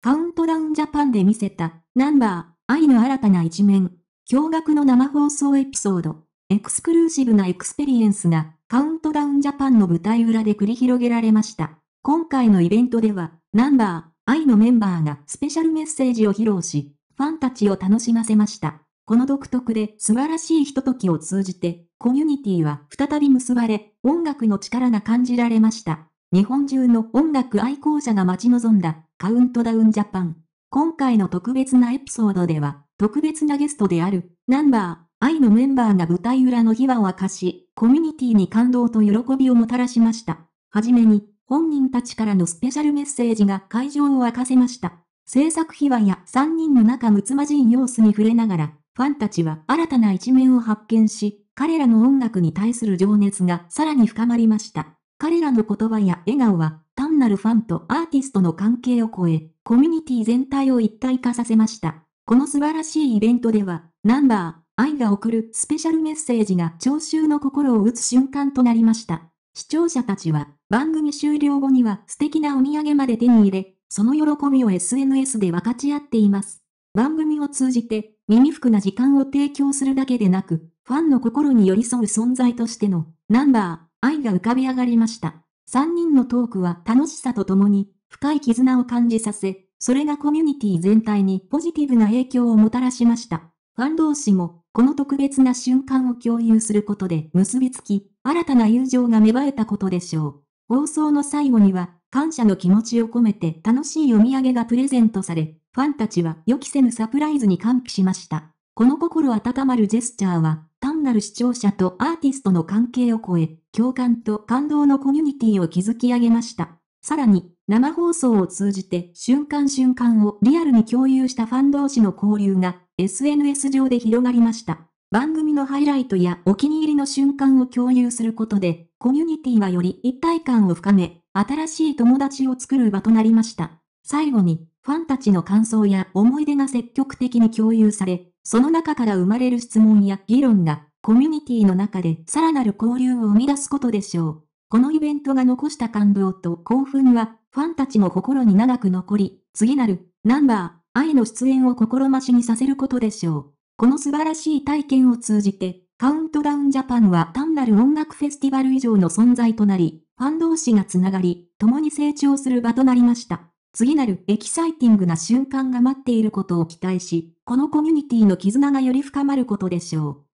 カウントダウンジャパンで見せた、ナンバー、愛の新たな一面、驚愕の生放送エピソード、エクスクルーシブなエクスペリエンスが、カウントダウンジャパンの舞台裏で繰り広げられました。今回のイベントでは、ナンバー、愛のメンバーがスペシャルメッセージを披露し、ファンたちを楽しませました。この独特で素晴らしいひとときを通じて、コミュニティは再び結ばれ、音楽の力が感じられました。日本中の音楽愛好者が待ち望んだカウントダウンジャパン。今回の特別なエピソードでは、特別なゲストである、ナンバー、愛のメンバーが舞台裏の秘話を明かし、コミュニティに感動と喜びをもたらしました。はじめに、本人たちからのスペシャルメッセージが会場を沸かせました。制作秘話や3人の仲睦まじい様子に触れながら、ファンたちは新たな一面を発見し、彼らの音楽に対する情熱がさらに深まりました。彼らの言葉や笑顔はなるファンとアーティストの関係を超え、コミュニティ全体を一体化させました。この素晴らしいイベントでは、ナンバー、愛が送るスペシャルメッセージが聴衆の心を打つ瞬間となりました。視聴者たちは、番組終了後には素敵なお土産まで手に入れ、その喜びを SNS で分かち合っています。番組を通じて、耳服な時間を提供するだけでなく、ファンの心に寄り添う存在としての、ナンバー、愛が浮かび上がりました。3人のトークは楽しさとともに、深い絆を感じさせ、それがコミュニティ全体にポジティブな影響をもたらしました。ファン同士も、この特別な瞬間を共有することで結びつき、新たな友情が芽生えたことでしょう。放送の最後には、感謝の気持ちを込めて楽しいお土産がプレゼントされ、ファンたちは予期せぬサプライズに歓喜しました。この心温まるジェスチャーは、単なる視聴者とアーティストの関係を超え、共感と感動のコミュニティを築き上げました。さらに、生放送を通じて瞬間瞬間をリアルに共有したファン同士の交流が SNS 上で広がりました。番組のハイライトやお気に入りの瞬間を共有することで、コミュニティはより一体感を深め、新しい友達を作る場となりました。最後に、ファンたちの感想や思い出が積極的に共有され、その中から生まれる質問や議論が、コミュニティの中でさらなる交流を生み出すことでしょう。このイベントが残した感動と興奮は、ファンたちの心に長く残り、次なる、ナンバー、愛の出演を心待ちにさせることでしょう。この素晴らしい体験を通じて、カウントダウンジャパンは単なる音楽フェスティバル以上の存在となり、ファン同士がつながり、共に成長する場となりました。次なるエキサイティングな瞬間が待っていることを期待し、このコミュニティの絆がより深まることでしょう。